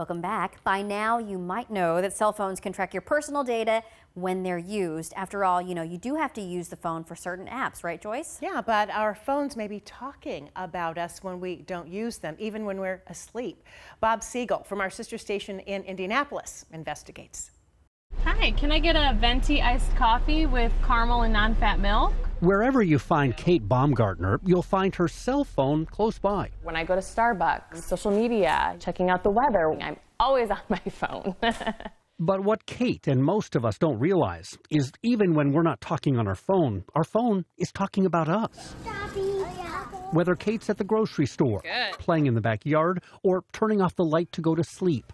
Welcome back. By now, you might know that cell phones can track your personal data when they're used. After all, you know, you do have to use the phone for certain apps, right, Joyce? Yeah, but our phones may be talking about us when we don't use them, even when we're asleep. Bob Siegel from our sister station in Indianapolis investigates. Hi, can I get a venti iced coffee with caramel and non-fat milk? Wherever you find Kate Baumgartner, you'll find her cell phone close by. When I go to Starbucks, social media, checking out the weather, I'm always on my phone. but what Kate and most of us don't realize is even when we're not talking on our phone, our phone is talking about us. Oh, Whether Kate's at the grocery store, Good. playing in the backyard, or turning off the light to go to sleep,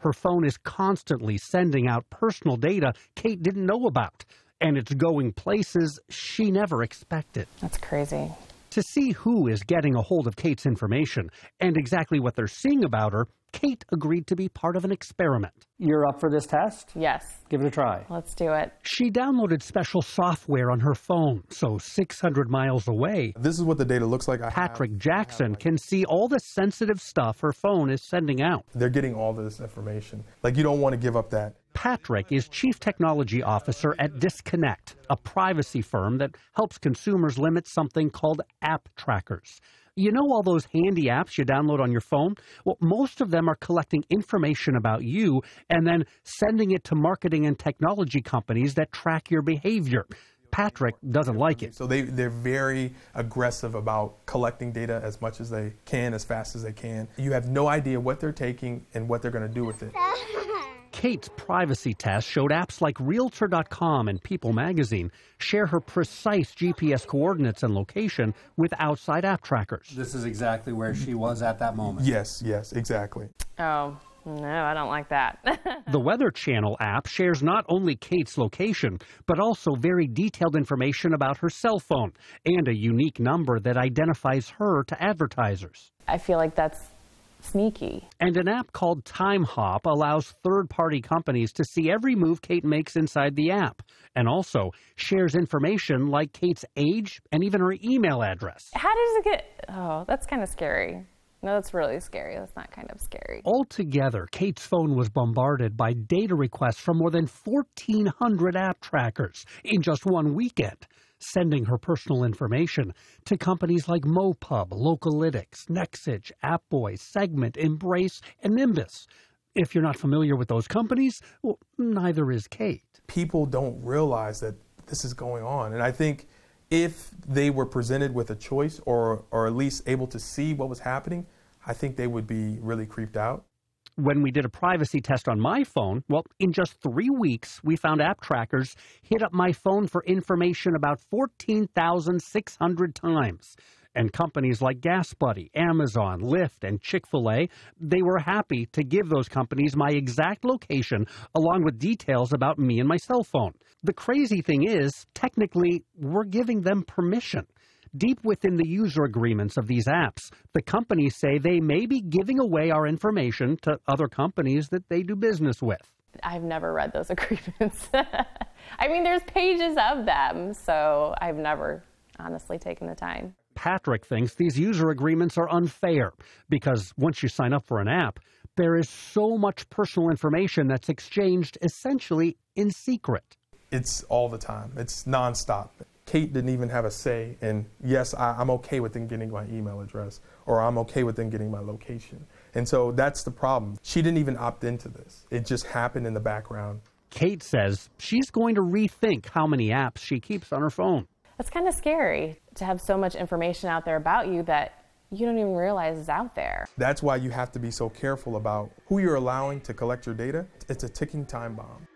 her phone is constantly sending out personal data Kate didn't know about and it's going places she never expected. That's crazy. To see who is getting a hold of Kate's information and exactly what they're seeing about her, Kate agreed to be part of an experiment. You're up for this test? Yes. Give it a try. Let's do it. She downloaded special software on her phone, so 600 miles away. This is what the data looks like. I Patrick have, Jackson like can see all the sensitive stuff her phone is sending out. They're getting all this information. Like, you don't want to give up that Patrick is Chief Technology Officer at Disconnect, a privacy firm that helps consumers limit something called app trackers. You know all those handy apps you download on your phone? Well, most of them are collecting information about you and then sending it to marketing and technology companies that track your behavior. Patrick doesn't like it. So they, they're very aggressive about collecting data as much as they can, as fast as they can. You have no idea what they're taking and what they're going to do with it. Kate's privacy test showed apps like Realtor.com and People magazine share her precise GPS coordinates and location with outside app trackers. This is exactly where she was at that moment. Yes, yes, exactly. Oh. No, I don't like that. the Weather Channel app shares not only Kate's location, but also very detailed information about her cell phone and a unique number that identifies her to advertisers. I feel like that's sneaky. And an app called Timehop allows third party companies to see every move Kate makes inside the app and also shares information like Kate's age and even her email address. How does it get? Oh, that's kind of scary. No, that's really scary. That's not kind of scary. Altogether, Kate's phone was bombarded by data requests from more than 1,400 app trackers in just one weekend, sending her personal information to companies like Mopub, Localytics, Nexage, AppBoy, Segment, Embrace, and Nimbus. If you're not familiar with those companies, well, neither is Kate. People don't realize that this is going on. And I think if they were presented with a choice or, or at least able to see what was happening, I think they would be really creeped out. When we did a privacy test on my phone, well, in just three weeks, we found app trackers hit up my phone for information about 14,600 times. And companies like GasBuddy, Amazon, Lyft, and Chick fil A, they were happy to give those companies my exact location along with details about me and my cell phone. The crazy thing is, technically, we're giving them permission. Deep within the user agreements of these apps, the companies say they may be giving away our information to other companies that they do business with. I've never read those agreements. I mean, there's pages of them, so I've never honestly taken the time. Patrick thinks these user agreements are unfair because once you sign up for an app, there is so much personal information that's exchanged essentially in secret. It's all the time, it's nonstop. Kate didn't even have a say in, yes, I, am okay with them getting my email address or I'm okay with them getting my location. And so that's the problem. She didn't even opt into this, it just happened in the background. Kate says she's going to rethink how many apps she keeps on her phone. That's kind of scary to have so much information out there about you that you don't even realize is out there. That's why you have to be so careful about who you're allowing to collect your data. It's a ticking time bomb.